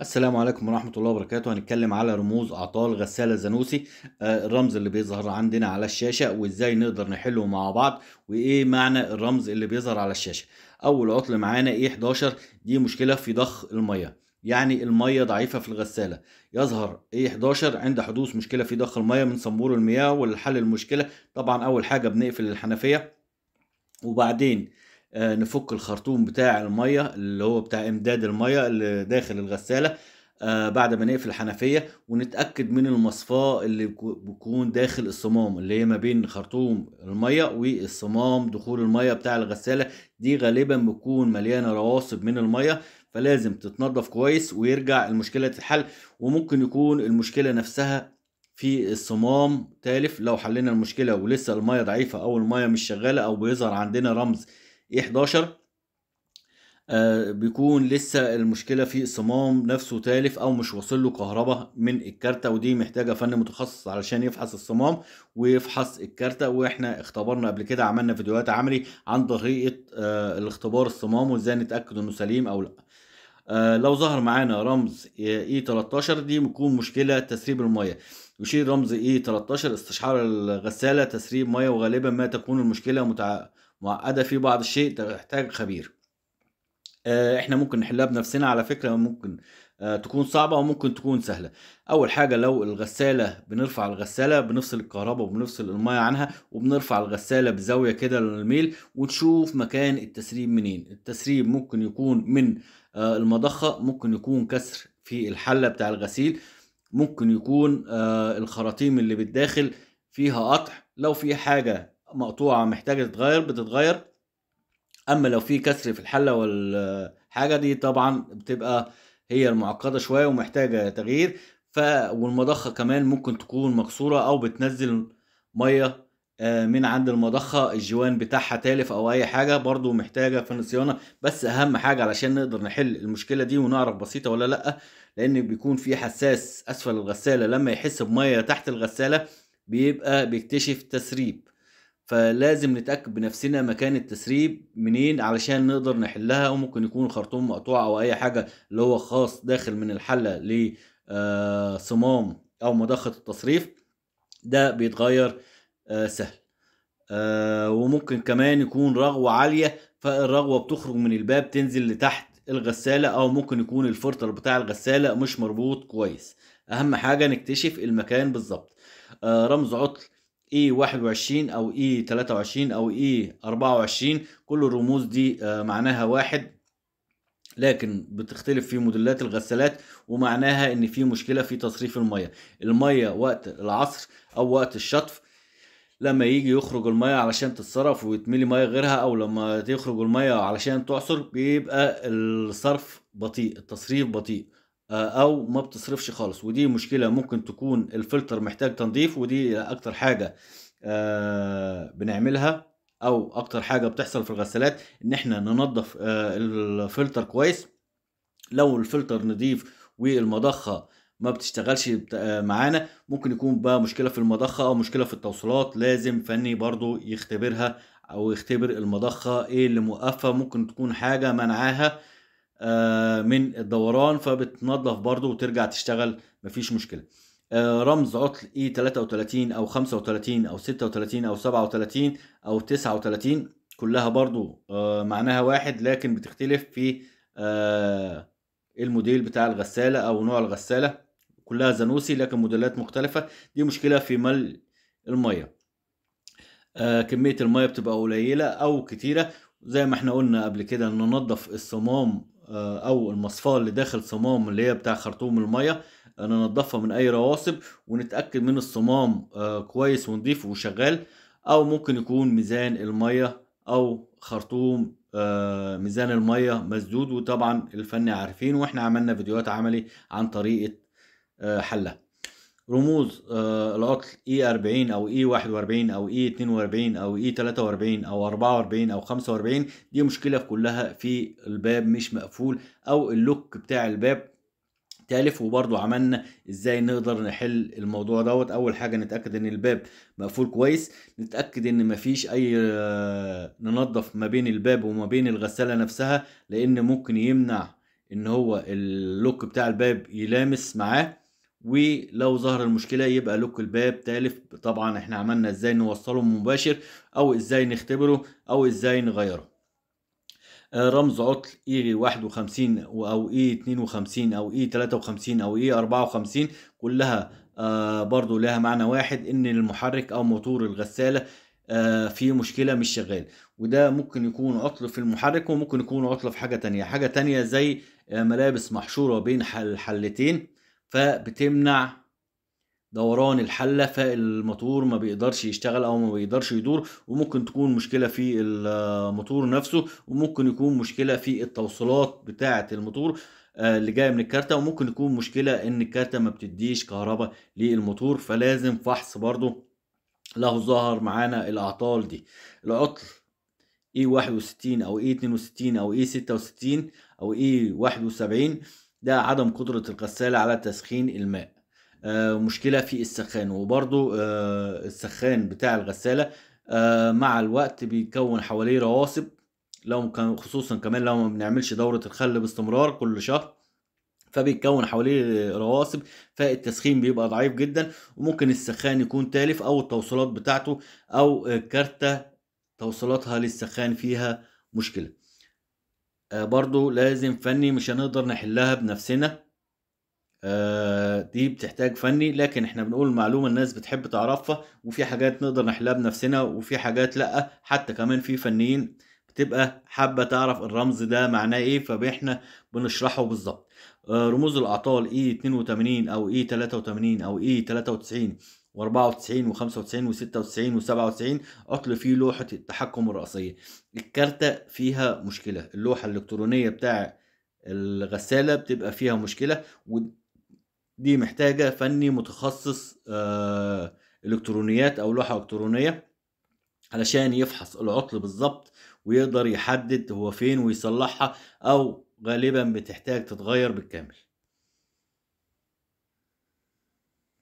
السلام عليكم ورحمة الله وبركاته هنتكلم على رموز أعطال غسالة زانوسي آه، الرمز اللي بيظهر عندنا على الشاشة وإزاي نقدر نحله مع بعض وإيه معنى الرمز اللي بيظهر على الشاشة أول عطل معانا إيه 11 دي مشكلة في ضخ المية يعني المية ضعيفة في الغسالة يظهر ايه 11 عند حدوث مشكلة في ضخ المية من صنبور المياه ولحل المشكلة طبعا أول حاجة بنقفل الحنفية وبعدين آه، نفك الخرطوم بتاع الميه اللي هو بتاع امداد الميه اللي داخل الغساله آه، بعد ما نقفل الحنفيه ونتاكد من المصفاه اللي بيكون داخل الصمام اللي هي ما بين خرطوم الميه والصمام دخول الميه بتاع الغساله دي غالبا بتكون مليانه رواسب من الميه فلازم تتنضف كويس ويرجع المشكله تتحل وممكن يكون المشكله نفسها في الصمام تالف لو حلينا المشكله ولسه الميه ضعيفه او الميه مش شغاله او بيظهر عندنا رمز اي 11 آه بيكون لسه المشكلة في الصمام نفسه تالف أو مش واصل له كهرباء من الكارتة ودي محتاجة فن متخصص علشان يفحص الصمام ويفحص الكارتة وإحنا اختبرنا قبل كده عملنا فيديوهات عملي عن طريقة آه الاختبار الصمام وإزاي نتأكد إنه سليم أو لأ. آه لو ظهر معانا رمز اي 13 دي بتكون مشكله تسريب الميه يشير رمز اي 13 استشعار الغسالة تسريب مية وغالبا ما تكون المشكلة متع... معقدة في بعض الشيء تحتاج خبير آه، احنا ممكن نحلها بنفسنا على فكرة ممكن آه، تكون صعبة وممكن تكون سهلة أول حاجة لو الغسالة بنرفع الغسالة بنفصل الكهرباء وبنفصل المية عنها وبنرفع الغسالة بزاوية كده للميل ونشوف مكان التسريب منين التسريب ممكن يكون من آه، المضخة ممكن يكون كسر في الحلة بتاع الغسيل ممكن يكون آه، الخراطيم اللي بالداخل فيها قطع لو في حاجة مقطوعة محتاجة تتغير بتتغير أما لو في كسر في الحلة والحاجة دي طبعا بتبقى هي المعقدة شوية ومحتاجة تغيير ف والمضخة كمان ممكن تكون مكسورة أو بتنزل مية آه، من عند المضخة الجوان بتاعها تالف او اي حاجة برضو محتاجة فن صيانة بس اهم حاجة علشان نقدر نحل المشكلة دي ونعرف بسيطة ولا لا لان بيكون في حساس اسفل الغسالة لما يحس بمية تحت الغسالة بيبقى بيكتشف تسريب فلازم نتأكد بنفسنا مكان التسريب منين علشان نقدر نحلها وممكن يكون خرطوم مقطوع او اي حاجة اللي هو خاص داخل من الحلة لصمام آه، او مضخة التصريف ده بيتغير آه، سهل آه، وممكن كمان يكون رغوة عالية فالرغوة بتخرج من الباب تنزل لتحت الغسالة او ممكن يكون الفلتر بتاع الغسالة مش مربوط كويس اهم حاجة نكتشف المكان بالظبط آه، رمز عطل e اي 21 او e اي 23 او e اي 24 كل الرموز دي معناها واحد لكن بتختلف في موديلات الغسالات ومعناها ان في مشكله في تصريف الميه الميه وقت العصر او وقت الشطف لما يجي يخرج المية علشان تتصرف ويتملي مية غيرها او لما تخرج المية علشان تعصر بيبقى الصرف بطيء التصريف بطيء آه، او ما بتصرفش خالص ودي مشكلة ممكن تكون الفلتر محتاج تنظيف ودي اكتر حاجة آه، بنعملها او اكتر حاجة بتحصل في الغسالات ان احنا ننظف آه، الفلتر كويس لو الفلتر نضيف والمضخة ما بتشتغلش آه، معانا ممكن يكون بقى مشكله في المضخه او مشكله في التوصيلات لازم فني برضو يختبرها او يختبر المضخه ايه اللي موقفها ممكن تكون حاجه منعاها آه، من الدوران فبتنظف برضو وترجع تشتغل مفيش مشكله آه، رمز عطل e اي 33 او 35 او 36 او 37 او 39 كلها برضو معناها واحد لكن بتختلف في الموديل بتاع الغسالة أو نوع الغسالة كلها زانوسي لكن موديلات مختلفة دي مشكلة في ملء المية آه كمية المية بتبقى قليلة أو كتيرة زي ما احنا قلنا قبل كده ننظف الصمام آه أو المصفاة اللي داخل صمام اللي هي بتاع خرطوم المية آه، ننضفها من أي رواسب ونتأكد من الصمام آه كويس ونضيف وشغال أو ممكن يكون ميزان المية أو خرطوم آه، ميزان المية مسدود وطبعا الفني عارفين واحنا عملنا فيديوهات عملي عن طريقة آه، حلها رموز آه، العطل e اي 40 او e اي 41 او e اي 42 او اي 43 او 44 او 45 دي مشكلة في كلها في الباب مش مقفول او اللوك بتاع الباب تالف وبرضو عملنا ازاي نقدر نحل الموضوع دوت اول حاجه نتاكد ان الباب مقفول كويس نتاكد ان مفيش اي آه، ننظف ما بين الباب وما بين الغساله نفسها لان ممكن يمنع ان هو اللوك بتاع الباب يلامس معاه ولو ظهر المشكلة يبقى لوك الباب تالف طبعا احنا عملنا ازاي نوصله مباشر او ازاي نختبره او ازاي نغيره آه، رمز عطل اي 51 او اي 52 او اي 53 او اي 54 كلها آه، برضو لها معنى واحد ان المحرك او موتور الغسالة آه، في مشكلة مش شغال وده ممكن يكون عطل في المحرك وممكن يكون عطل في حاجة تانية حاجة تانية زي ملابس محشورة بين الحلتين فبتمنع دوران الحلة فالموتور ما بيقدرش يشتغل او ما بيقدرش يدور وممكن تكون مشكلة في الموتور نفسه وممكن يكون مشكلة في التوصيلات بتاعة الموتور آه، اللي جايه من الكارتة وممكن يكون مشكلة ان الكارتة ما بتديش كهرباء للموتور فلازم فحص برضو له ظهر معانا الاعطال دي العطل e اي 61 او e اي 62 او اي e 66 او اي 71 ده عدم قدرة الغسالة على تسخين الماء آه، مشكلة في السخان وبرضو آه، السخان بتاع الغسالة آه، مع الوقت بيكون حواليه رواسب لو كان خصوصا كمان لو ما بنعملش دورة الخل باستمرار كل شهر فبيتكون حواليه رواسب فالتسخين بيبقى ضعيف جدا وممكن السخان يكون تالف او التوصيلات بتاعته او كارتة توصيلاتها للسخان فيها مشكله آه، برضو لازم فني مش هنقدر نحلها بنفسنا آه، دي بتحتاج فني لكن احنا بنقول معلومه الناس بتحب تعرفها وفي حاجات نقدر نحلها بنفسنا وفي حاجات لا حتى كمان في فنيين بتبقى حابه تعرف الرمز ده معناه ايه فاحنا بنشرحه بالظبط آه، رموز الاعطال e اي 82 او e اي 83 او e اي 93 و94 و95 و96 و97 عطل فيه لوحه التحكم الرأسية الكارته فيها مشكله اللوحه الالكترونيه بتاع الغساله بتبقى فيها مشكله ودي محتاجه فني متخصص آه الكترونيات او لوحه الكترونيه علشان يفحص العطل بالظبط ويقدر يحدد هو فين ويصلحها او غالبا بتحتاج تتغير بالكامل